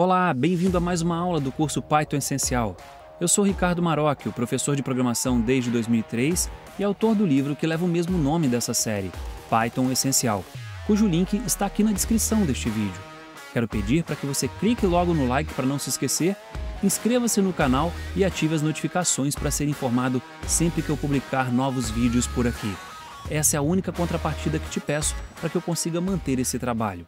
Olá, bem-vindo a mais uma aula do curso Python Essencial. Eu sou Ricardo Marocchio, professor de programação desde 2003 e autor do livro que leva o mesmo nome dessa série, Python Essencial, cujo link está aqui na descrição deste vídeo. Quero pedir para que você clique logo no like para não se esquecer, inscreva-se no canal e ative as notificações para ser informado sempre que eu publicar novos vídeos por aqui. Essa é a única contrapartida que te peço para que eu consiga manter esse trabalho.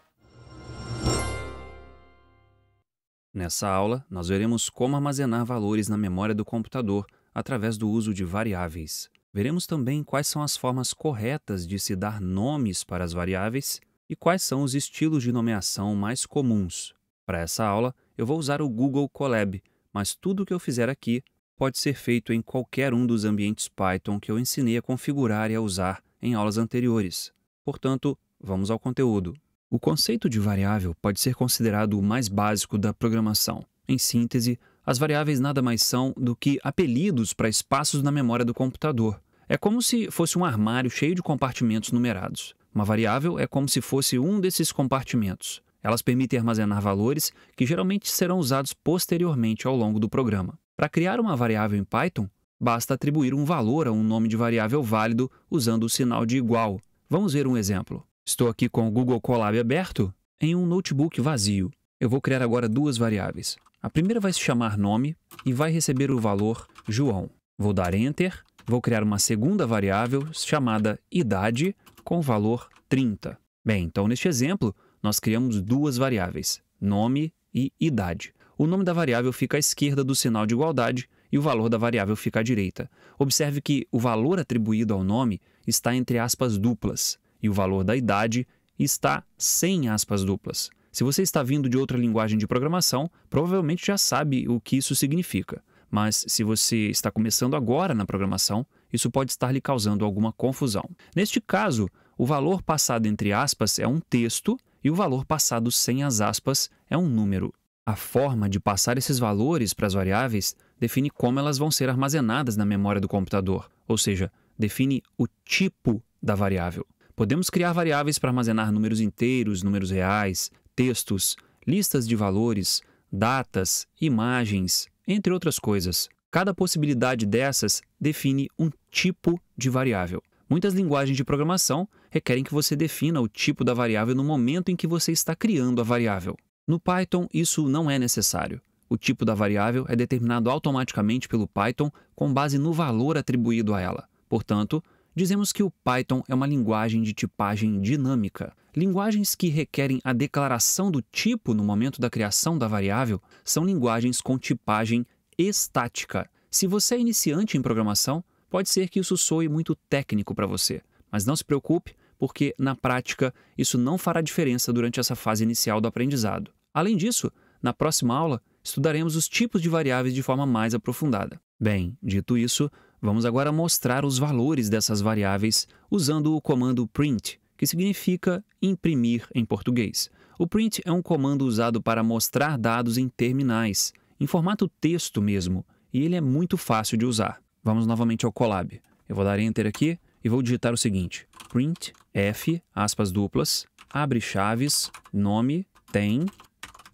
Nessa aula, nós veremos como armazenar valores na memória do computador através do uso de variáveis. Veremos também quais são as formas corretas de se dar nomes para as variáveis e quais são os estilos de nomeação mais comuns. Para essa aula, eu vou usar o Google Colab, mas tudo o que eu fizer aqui pode ser feito em qualquer um dos ambientes Python que eu ensinei a configurar e a usar em aulas anteriores. Portanto, vamos ao conteúdo. O conceito de variável pode ser considerado o mais básico da programação. Em síntese, as variáveis nada mais são do que apelidos para espaços na memória do computador. É como se fosse um armário cheio de compartimentos numerados. Uma variável é como se fosse um desses compartimentos. Elas permitem armazenar valores que geralmente serão usados posteriormente ao longo do programa. Para criar uma variável em Python, basta atribuir um valor a um nome de variável válido usando o sinal de igual. Vamos ver um exemplo. Estou aqui com o Google Colab aberto em um notebook vazio. Eu vou criar agora duas variáveis. A primeira vai se chamar nome e vai receber o valor João. Vou dar Enter, vou criar uma segunda variável chamada idade com valor 30. Bem, então neste exemplo, nós criamos duas variáveis, nome e idade. O nome da variável fica à esquerda do sinal de igualdade e o valor da variável fica à direita. Observe que o valor atribuído ao nome está entre aspas duplas e o valor da idade está sem aspas duplas. Se você está vindo de outra linguagem de programação, provavelmente já sabe o que isso significa. Mas se você está começando agora na programação, isso pode estar lhe causando alguma confusão. Neste caso, o valor passado entre aspas é um texto e o valor passado sem as aspas é um número. A forma de passar esses valores para as variáveis define como elas vão ser armazenadas na memória do computador, ou seja, define o tipo da variável. Podemos criar variáveis para armazenar números inteiros, números reais, textos, listas de valores, datas, imagens, entre outras coisas. Cada possibilidade dessas define um tipo de variável. Muitas linguagens de programação requerem que você defina o tipo da variável no momento em que você está criando a variável. No Python, isso não é necessário. O tipo da variável é determinado automaticamente pelo Python com base no valor atribuído a ela. Portanto, Dizemos que o Python é uma linguagem de tipagem dinâmica. Linguagens que requerem a declaração do tipo no momento da criação da variável são linguagens com tipagem estática. Se você é iniciante em programação, pode ser que isso soe muito técnico para você, mas não se preocupe, porque na prática isso não fará diferença durante essa fase inicial do aprendizado. Além disso, na próxima aula estudaremos os tipos de variáveis de forma mais aprofundada. Bem, dito isso, Vamos agora mostrar os valores dessas variáveis usando o comando print, que significa imprimir em português. O print é um comando usado para mostrar dados em terminais, em formato texto mesmo, e ele é muito fácil de usar. Vamos novamente ao Colab. Eu vou dar Enter aqui e vou digitar o seguinte, print f, aspas duplas, abre chaves, nome, tem,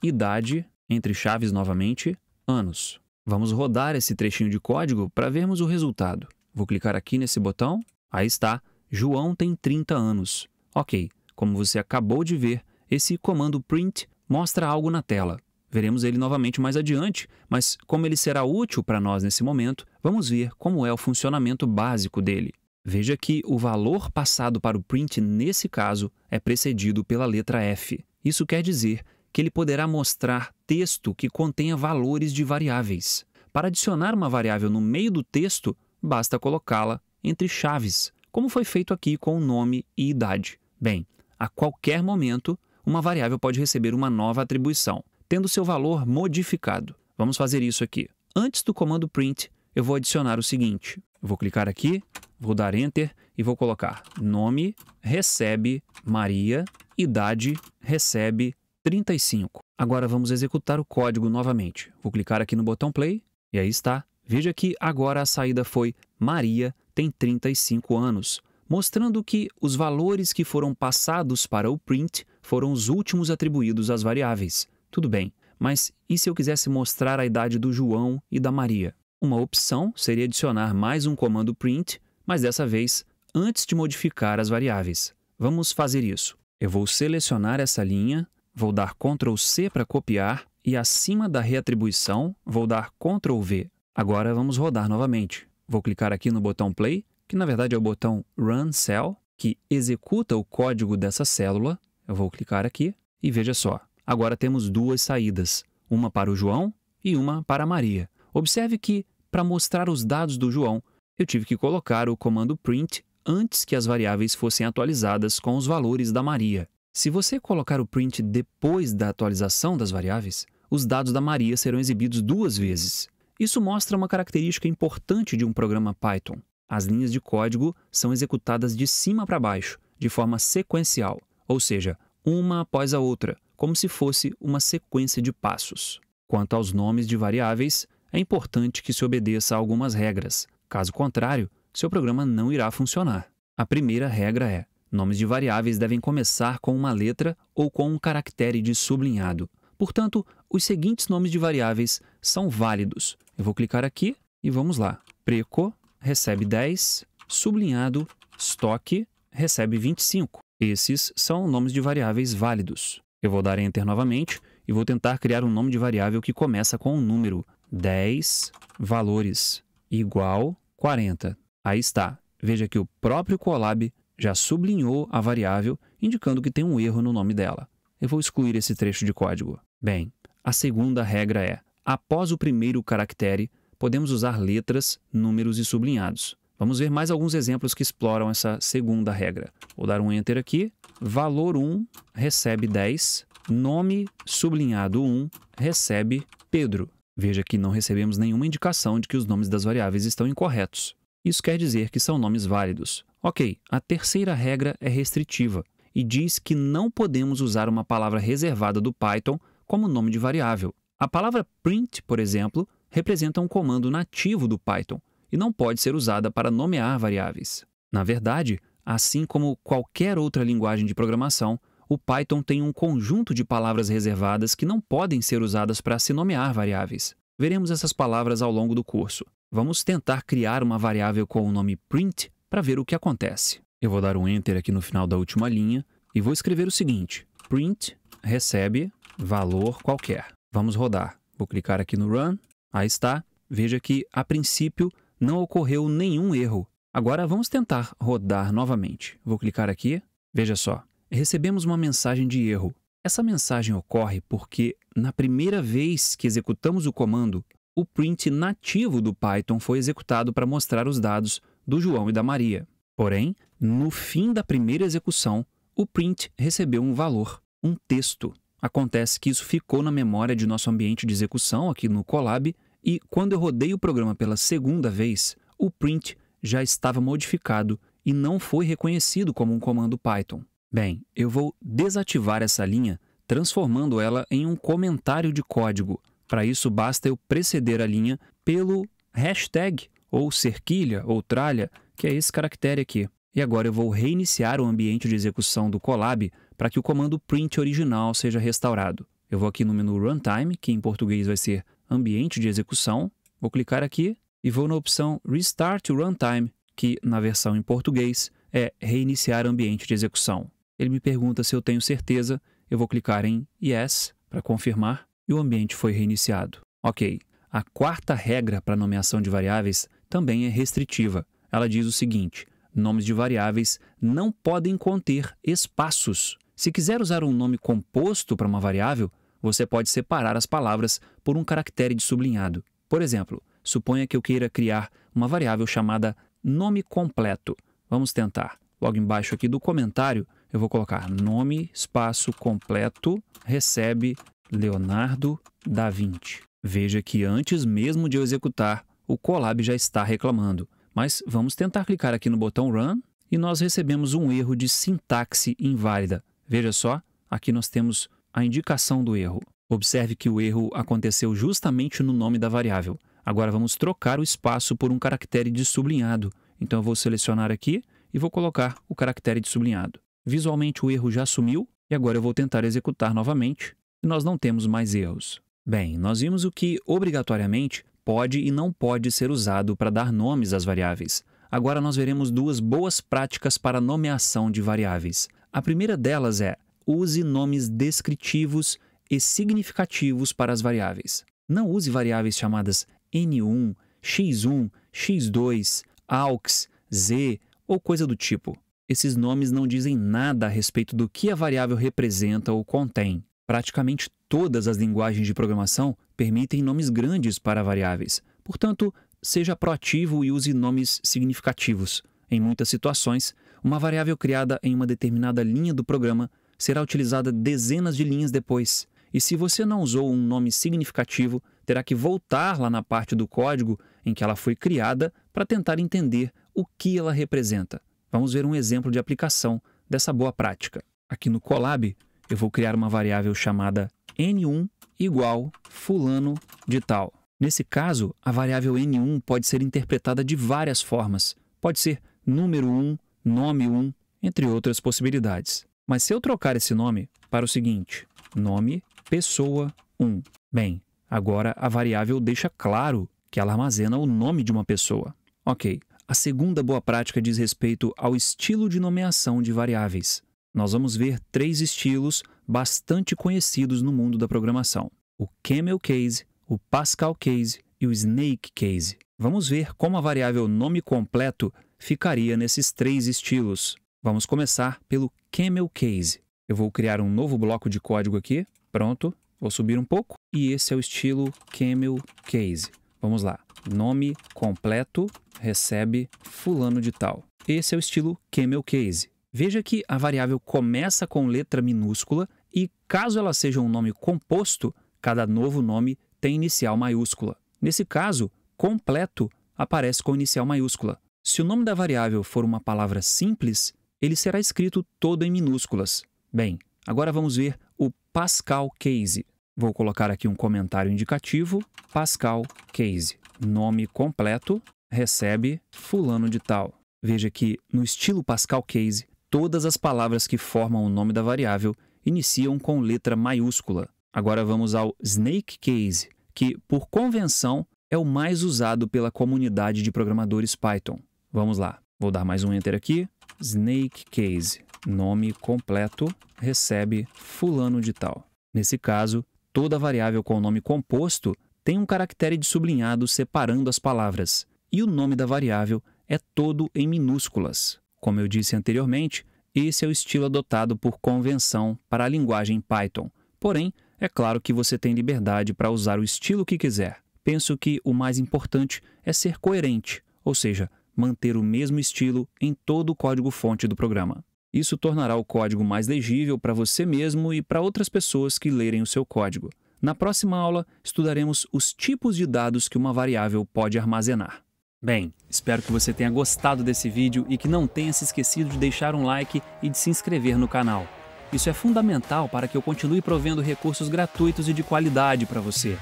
idade, entre chaves novamente, anos. Vamos rodar esse trechinho de código para vermos o resultado. Vou clicar aqui nesse botão. Aí está, João tem 30 anos. Ok, como você acabou de ver, esse comando print mostra algo na tela. Veremos ele novamente mais adiante, mas como ele será útil para nós nesse momento, vamos ver como é o funcionamento básico dele. Veja que o valor passado para o print nesse caso é precedido pela letra F. Isso quer dizer que ele poderá mostrar texto que contenha valores de variáveis. Para adicionar uma variável no meio do texto, basta colocá-la entre chaves, como foi feito aqui com o nome e idade. Bem, a qualquer momento, uma variável pode receber uma nova atribuição, tendo seu valor modificado. Vamos fazer isso aqui. Antes do comando print, eu vou adicionar o seguinte. Eu vou clicar aqui, vou dar Enter e vou colocar nome recebe Maria, idade recebe 35. Agora vamos executar o código novamente. Vou clicar aqui no botão play e aí está. Veja que agora a saída foi Maria tem 35 anos, mostrando que os valores que foram passados para o print foram os últimos atribuídos às variáveis. Tudo bem, mas e se eu quisesse mostrar a idade do João e da Maria? Uma opção seria adicionar mais um comando print, mas dessa vez antes de modificar as variáveis. Vamos fazer isso. Eu vou selecionar essa linha, vou dar Ctrl C para copiar e acima da reatribuição vou dar Ctrl V. Agora vamos rodar novamente. Vou clicar aqui no botão Play, que na verdade é o botão Run Cell, que executa o código dessa célula. Eu vou clicar aqui e veja só. Agora temos duas saídas, uma para o João e uma para a Maria. Observe que, para mostrar os dados do João, eu tive que colocar o comando print antes que as variáveis fossem atualizadas com os valores da Maria. Se você colocar o print depois da atualização das variáveis, os dados da Maria serão exibidos duas vezes. Isso mostra uma característica importante de um programa Python. As linhas de código são executadas de cima para baixo, de forma sequencial, ou seja, uma após a outra, como se fosse uma sequência de passos. Quanto aos nomes de variáveis, é importante que se obedeça a algumas regras. Caso contrário, seu programa não irá funcionar. A primeira regra é: Nomes de variáveis devem começar com uma letra ou com um caractere de sublinhado. Portanto, os seguintes nomes de variáveis são válidos. Eu vou clicar aqui e vamos lá. Preco recebe 10, sublinhado, estoque recebe 25. Esses são nomes de variáveis válidos. Eu vou dar Enter novamente e vou tentar criar um nome de variável que começa com um número 10 valores igual 40. Aí está. Veja que o próprio Colab já sublinhou a variável, indicando que tem um erro no nome dela. Eu vou excluir esse trecho de código. Bem, a segunda regra é: após o primeiro caractere, podemos usar letras, números e sublinhados. Vamos ver mais alguns exemplos que exploram essa segunda regra. Vou dar um enter aqui. Valor 1 recebe 10. Nome sublinhado 1 recebe Pedro. Veja que não recebemos nenhuma indicação de que os nomes das variáveis estão incorretos. Isso quer dizer que são nomes válidos. Ok, a terceira regra é restritiva e diz que não podemos usar uma palavra reservada do Python como nome de variável. A palavra print, por exemplo, representa um comando nativo do Python e não pode ser usada para nomear variáveis. Na verdade, assim como qualquer outra linguagem de programação, o Python tem um conjunto de palavras reservadas que não podem ser usadas para se nomear variáveis. Veremos essas palavras ao longo do curso. Vamos tentar criar uma variável com o nome print para ver o que acontece. Eu vou dar um Enter aqui no final da última linha e vou escrever o seguinte, print recebe valor qualquer. Vamos rodar. Vou clicar aqui no Run, aí está. Veja que, a princípio, não ocorreu nenhum erro. Agora vamos tentar rodar novamente. Vou clicar aqui. Veja só, recebemos uma mensagem de erro. Essa mensagem ocorre porque, na primeira vez que executamos o comando, o print nativo do Python foi executado para mostrar os dados do João e da Maria. Porém, no fim da primeira execução, o print recebeu um valor, um texto. Acontece que isso ficou na memória de nosso ambiente de execução aqui no Colab, e quando eu rodei o programa pela segunda vez, o print já estava modificado e não foi reconhecido como um comando Python. Bem, eu vou desativar essa linha, transformando ela em um comentário de código. Para isso, basta eu preceder a linha pelo hashtag ou cerquilha, ou tralha, que é esse caractere aqui. E agora eu vou reiniciar o ambiente de execução do Colab para que o comando print original seja restaurado. Eu vou aqui no menu Runtime, que em português vai ser Ambiente de Execução, vou clicar aqui e vou na opção Restart Runtime, que na versão em português é Reiniciar Ambiente de Execução. Ele me pergunta se eu tenho certeza, eu vou clicar em Yes para confirmar e o ambiente foi reiniciado. Ok, a quarta regra para nomeação de variáveis também é restritiva. Ela diz o seguinte: nomes de variáveis não podem conter espaços. Se quiser usar um nome composto para uma variável, você pode separar as palavras por um caractere de sublinhado. Por exemplo, suponha que eu queira criar uma variável chamada nome completo. Vamos tentar. Logo embaixo aqui do comentário, eu vou colocar nome, espaço completo, recebe Leonardo da Vinci. Veja que antes mesmo de eu executar o Colab já está reclamando. Mas vamos tentar clicar aqui no botão Run e nós recebemos um erro de sintaxe inválida. Veja só, aqui nós temos a indicação do erro. Observe que o erro aconteceu justamente no nome da variável. Agora vamos trocar o espaço por um caractere de sublinhado. Então eu vou selecionar aqui e vou colocar o caractere de sublinhado. Visualmente o erro já sumiu e agora eu vou tentar executar novamente e nós não temos mais erros. Bem, nós vimos o que, obrigatoriamente, pode e não pode ser usado para dar nomes às variáveis. Agora nós veremos duas boas práticas para nomeação de variáveis. A primeira delas é use nomes descritivos e significativos para as variáveis. Não use variáveis chamadas n1, x1, x2, aux, z ou coisa do tipo. Esses nomes não dizem nada a respeito do que a variável representa ou contém. Praticamente Todas as linguagens de programação permitem nomes grandes para variáveis. Portanto, seja proativo e use nomes significativos. Em muitas situações, uma variável criada em uma determinada linha do programa será utilizada dezenas de linhas depois. E se você não usou um nome significativo, terá que voltar lá na parte do código em que ela foi criada para tentar entender o que ela representa. Vamos ver um exemplo de aplicação dessa boa prática. Aqui no Colab, eu vou criar uma variável chamada N1 igual fulano de tal. Nesse caso, a variável N1 pode ser interpretada de várias formas. Pode ser número 1, nome 1, entre outras possibilidades. Mas se eu trocar esse nome para o seguinte, nome pessoa 1. Bem, agora a variável deixa claro que ela armazena o nome de uma pessoa. Ok, a segunda boa prática diz respeito ao estilo de nomeação de variáveis. Nós vamos ver três estilos bastante conhecidos no mundo da programação: o Camel Case, o Pascal Case e o Snake Case. Vamos ver como a variável nome completo ficaria nesses três estilos. Vamos começar pelo Camel Case. Eu vou criar um novo bloco de código aqui. Pronto, vou subir um pouco. E esse é o estilo Camel Case. Vamos lá. Nome completo recebe fulano de tal. Esse é o estilo Camel Case. Veja que a variável começa com letra minúscula e caso ela seja um nome composto, cada novo nome tem inicial maiúscula. Nesse caso, completo aparece com inicial maiúscula. Se o nome da variável for uma palavra simples, ele será escrito todo em minúsculas. Bem, agora vamos ver o Pascal Case. Vou colocar aqui um comentário indicativo, Pascal Case. Nome completo recebe fulano de tal. Veja que, no estilo Pascal Case, todas as palavras que formam o nome da variável iniciam com letra maiúscula. Agora vamos ao Snake Case, que, por convenção, é o mais usado pela comunidade de programadores Python. Vamos lá, vou dar mais um Enter aqui. Snake Case, nome completo, recebe fulano de tal. Nesse caso, toda variável com nome composto tem um caractere de sublinhado separando as palavras, e o nome da variável é todo em minúsculas. Como eu disse anteriormente, esse é o estilo adotado por convenção para a linguagem Python. Porém, é claro que você tem liberdade para usar o estilo que quiser. Penso que o mais importante é ser coerente, ou seja, manter o mesmo estilo em todo o código-fonte do programa. Isso tornará o código mais legível para você mesmo e para outras pessoas que lerem o seu código. Na próxima aula, estudaremos os tipos de dados que uma variável pode armazenar. Bem, espero que você tenha gostado desse vídeo e que não tenha se esquecido de deixar um like e de se inscrever no canal. Isso é fundamental para que eu continue provendo recursos gratuitos e de qualidade para você.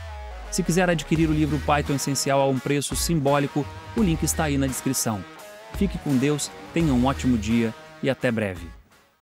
Se quiser adquirir o livro Python Essencial a um preço simbólico, o link está aí na descrição. Fique com Deus, tenha um ótimo dia e até breve.